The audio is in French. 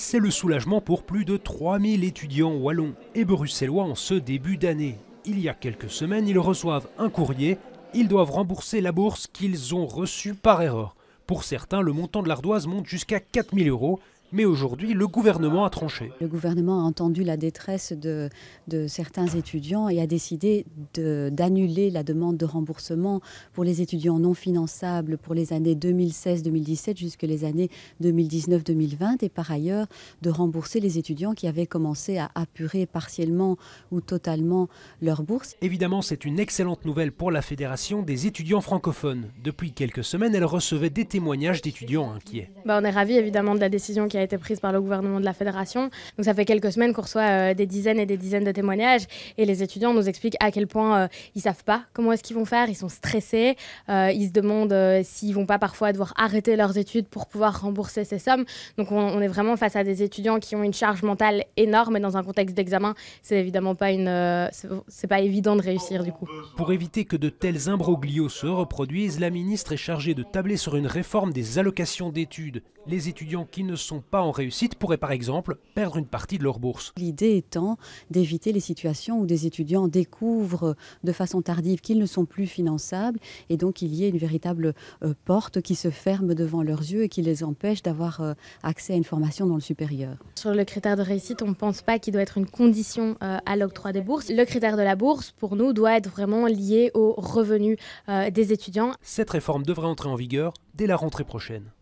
C'est le soulagement pour plus de 3000 étudiants wallons et bruxellois en ce début d'année. Il y a quelques semaines, ils reçoivent un courrier. Ils doivent rembourser la bourse qu'ils ont reçue par erreur. Pour certains, le montant de l'ardoise monte jusqu'à 4000 euros. Mais aujourd'hui, le gouvernement a tranché. Le gouvernement a entendu la détresse de, de certains étudiants et a décidé d'annuler la demande de remboursement pour les étudiants non finançables pour les années 2016-2017 jusque les années 2019-2020 et par ailleurs de rembourser les étudiants qui avaient commencé à apurer partiellement ou totalement leur bourse. Évidemment, c'est une excellente nouvelle pour la Fédération des étudiants francophones. Depuis quelques semaines, elle recevait des témoignages d'étudiants inquiets. Bah, on est ravis évidemment de la décision qui a été prise par le gouvernement de la fédération. Donc ça fait quelques semaines qu'on reçoit euh, des dizaines et des dizaines de témoignages et les étudiants nous expliquent à quel point ils euh, ils savent pas comment est-ce qu'ils vont faire, ils sont stressés, euh, ils se demandent s'ils vont pas parfois devoir arrêter leurs études pour pouvoir rembourser ces sommes. Donc on, est vraiment face à des étudiants qui ont une charge mentale énorme et dans un contexte d'examen, c'est évidemment pas une, c'est pas évident de réussir du coup. Pour éviter que de tels imbroglios se reproduisent, la ministre est chargée de tabler sur une réforme des allocations d'études. Les étudiants qui ne sont pas en réussite pourraient par exemple perdre une partie de leur bourse. L'idée étant d'éviter les situations où des étudiants découvrent de façon tardive qu'ils ne sont plus finançables et donc il y ait une véritable euh, porte qui se ferme devant leurs yeux et qui les empêche d'avoir euh, accès à une formation dans le supérieur. Sur le critère de réussite, on ne pense pas qu'il doit être une condition euh, à l'octroi des bourses. Le critère de la bourse, pour nous, doit être vraiment lié aux revenus des étudiants. Cette réforme devrait entrer en vigueur dès la rentrée prochaine.